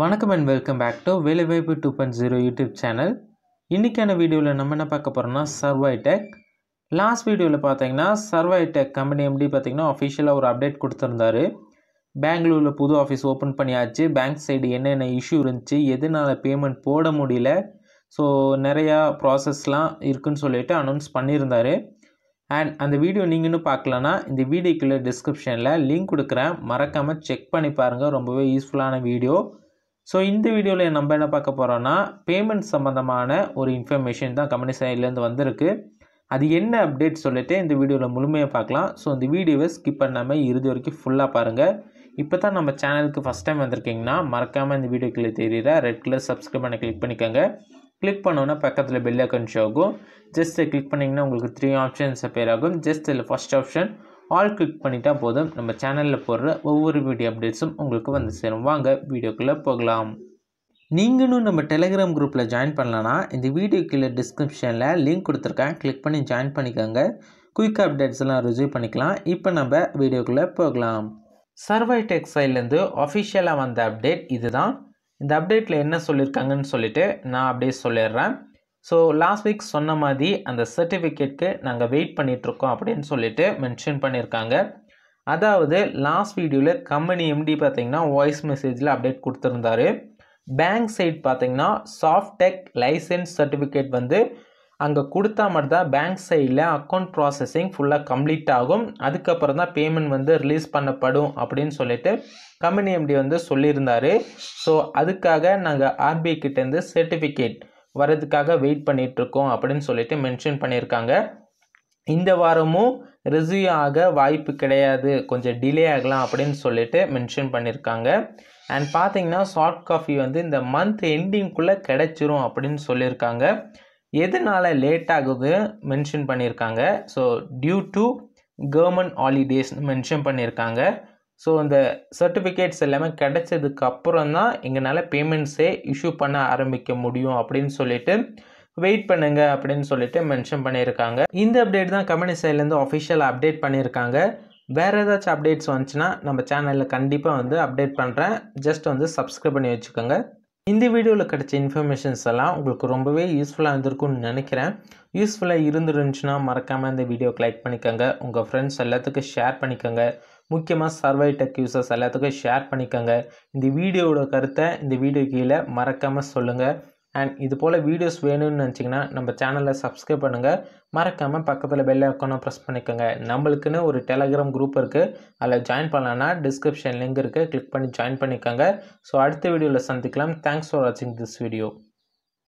வணக்கம் and welcome back to வேலைவாய்ப்பு two point zero YouTube channel இன்றைக்கான வீடியோவில் நம்ம என்ன பார்க்க போகிறோம்னா சர்வைடெக் லாஸ்ட் வீடியோவில் பார்த்தீங்கன்னா சர்வைடெக் கம்பெனி எப்படி பார்த்தீங்கன்னா அஃபிஷியலாக ஒரு அப்டேட் கொடுத்துருந்தாரு பெங்களூரில் புது ஆஃபீஸ் ஓப்பன் பண்ணியாச்சு பேங்க் சைடு என்னென்ன இஷ்யூ இருந்துச்சு எதனால் பேமெண்ட் போட முடியல ஸோ நிறையா ப்ராசஸ்லாம் இருக்குன்னு சொல்லிட்டு அனௌன்ஸ் பண்ணியிருந்தாரு அண்ட் அந்த வீடியோ நீங்கள் இன்னும் பார்க்கலன்னா இந்த வீடியோக்குள்ளே டிஸ்கிரிப்ஷனில் லிங்க் கொடுக்குறேன் மறக்காமல் செக் பண்ணி பாருங்கள் ரொம்பவே யூஸ்ஃபுல்லான வீடியோ ஸோ இந்த வீடியோவில் நம்ம என்ன பார்க்க போகிறோன்னா பேமெண்ட் சம்மந்தமான ஒரு இன்ஃபர்மேஷன் தான் கம்பெனி சைட்லேருந்து வந்திருக்கு அது என்ன அப்டேட் சொல்லிவிட்டு இந்த வீடியோவில் முழுமையாக பார்க்கலாம் ஸோ இந்த வீடியோவை ஸ்கிப் பண்ணாமல் இறுதி வரைக்கும் ஃபுல்லாக பாருங்கள் இப்போ தான் நம்ம சேனலுக்கு ஃபஸ்ட் டைம் வந்திருக்கீங்கன்னா மறக்காமல் இந்த வீடியோக்குள்ளே தெரியுற ரெட் கலர் சப்ஸ்கிரைப் பண்ண கிளிக் பண்ணிக்கோங்க கிளிக் பண்ணோன்னா பக்கத்தில் பெல் ஐக்கன் ஷோ ஆகும் ஜஸ்ட் கிளிக் பண்ணிங்கன்னா உங்களுக்கு த்ரீ ஆப்ஷன்ஸ் பேர் ஆகும் ஜஸ்ட் இதில் ஃபஸ்ட் ஆப்ஷன் ஆல் கிளிக் பண்ணிட்டா போதும் நம்ம சேனலில் போடுற ஒவ்வொரு வீடியோ அப்டேட்ஸும் உங்களுக்கு வந்து சேரும் வாங்க வீடியோக்குள்ளே போகலாம் நீங்களும் நம்ம டெலிகிராம் குரூப்பில் ஜாயின் பண்ணலன்னா இந்த வீடியோ கீழே டிஸ்கிரிப்ஷனில் லிங்க் கொடுத்துருக்கேன் கிளிக் பண்ணி ஜாயின் பண்ணிக்கோங்க குயிக் அப்டேட்ஸ்லாம் ரிசீவ் பண்ணிக்கலாம் இப்போ நம்ம வீடியோக்குள்ளே போகலாம் சர்வை டெக்ஸ்டைலேருந்து அஃபிஷியலாக வந்த அப்டேட் இதுதான் இந்த அப்டேட்டில் என்ன சொல்லியிருக்காங்கன்னு சொல்லிவிட்டு நான் அப்படியே சொல்லிடுறேன் ஸோ லாஸ்ட் வீக் சொன்ன மாதிரி அந்த சர்டிஃபிகேட்க்கு நாங்கள் வெயிட் பண்ணிகிட்ருக்கோம் அப்படின்னு சொல்லிட்டு மென்ஷன் பண்ணியிருக்காங்க அதாவது லாஸ்ட் வீடியோவில் கம்பெனி எம்டி பார்த்திங்கன்னா வாய்ஸ் மெசேஜில் அப்டேட் கொடுத்துருந்தாரு பேங்க் சைட் பார்த்திங்கன்னா சாஃப்டெக் லைசன்ஸ் சர்டிஃபிகேட் வந்து அங்கே கொடுத்தா மட்டும் தான் பேங்க் சைடில் அக்கௌண்ட் ப்ராசஸிங் ஃபுல்லாக கம்ப்ளீட் ஆகும் அதுக்கப்புறம் தான் பேமெண்ட் வந்து ரிலீஸ் பண்ணப்படும் அப்படின்னு சொல்லிட்டு கம்பெனி எம்டி வந்து சொல்லியிருந்தார் ஸோ அதுக்காக நாங்கள் ஆர்பிஐ கிட்டேருந்து சர்டிஃபிகேட் வர்றதுக்காக வெயிட் பண்ணிகிட்ருக்கோம் அப்படின்னு சொல்லிட்டு மென்ஷன் பண்ணியிருக்காங்க இந்த வாரமும் ரிசியூ ஆக வாய்ப்பு கிடையாது கொஞ்சம் டிலே ஆகலாம் அப்படின்னு சொல்லிட்டு மென்ஷன் பண்ணியிருக்காங்க அண்ட் பார்த்தீங்கன்னா சாஃப்ட் காஃபி வந்து இந்த மந்த் எண்டிங்குள்ளே கிடச்சிரும் அப்படின்னு சொல்லியிருக்காங்க எதனால் லேட் ஆகுது மென்ஷன் பண்ணியிருக்காங்க so due to government holidays mention பண்ணியிருக்காங்க ஸோ இந்த சர்டிஃபிகேட்ஸ் எல்லாமே கிடச்சதுக்கு அப்புறம் தான் எங்களால் பேமெண்ட்ஸே இஷ்யூ பண்ண ஆரம்பிக்க முடியும் அப்படின்னு சொல்லிட்டு வெயிட் பண்ணுங்க அப்படின்னு சொல்லிட்டு மென்ஷன் பண்ணியிருக்காங்க இந்த அப்டேட் தான் கம்பெனி சைட்லேருந்து அஃபிஷியல் அப்டேட் பண்ணியிருக்காங்க வேறு ஏதாச்சும் அப்டேட்ஸ் வந்துச்சுன்னா நம்ம சேனலில் கண்டிப்பாக வந்து அப்டேட் பண்ணுறேன் ஜஸ்ட் வந்து சப்ஸ்கிரைப் பண்ணி வச்சுக்கோங்க இந்த வீடியோவில் கிடைச்ச இன்ஃபர்மேஷன்ஸ் எல்லாம் உங்களுக்கு ரொம்பவே யூஸ்ஃபுல்லாக இருந்திருக்கும்னு நினைக்கிறேன் யூஸ்ஃபுல்லாக இருந்துருந்துச்சுன்னா மறக்காமல் இந்த வீடியோ லைக் பண்ணிக்கோங்க உங்கள் ஃப்ரெண்ட்ஸ் எல்லாத்துக்கும் ஷேர் பண்ணிக்கோங்க முக்கியமாக சர்வை டெக் யூசர்ஸ் எல்லாத்துக்கும் ஷேர் பண்ணிக்கோங்க இந்த வீடியோவோட கருத்தை இந்த வீடியோ கீழே மறக்காமல் சொல்லுங்கள் அண்ட் இது போல் வீடியோஸ் வேணும்னு நினச்சிங்கன்னா நம்ம சேனலை சப்ஸ்கிரைப் பண்ணுங்கள் மறக்காமல் பக்கத்தில் பெல் ஐக்கானை ப்ரெஸ் பண்ணிக்கோங்க நம்மளுக்குன்னு ஒரு டெலகிராம் குரூப் இருக்குது அதில் ஜாயின் பண்ணலான்னா டிஸ்கிரிப்ஷன் லிங்க் இருக்குது கிளிக் பண்ணி ஜாயின் பண்ணிக்கோங்க ஸோ அடுத்த வீடியோவில் சந்திக்கலாம் தேங்க்ஸ் ஃபார் வாட்சிங் திஸ் வீடியோ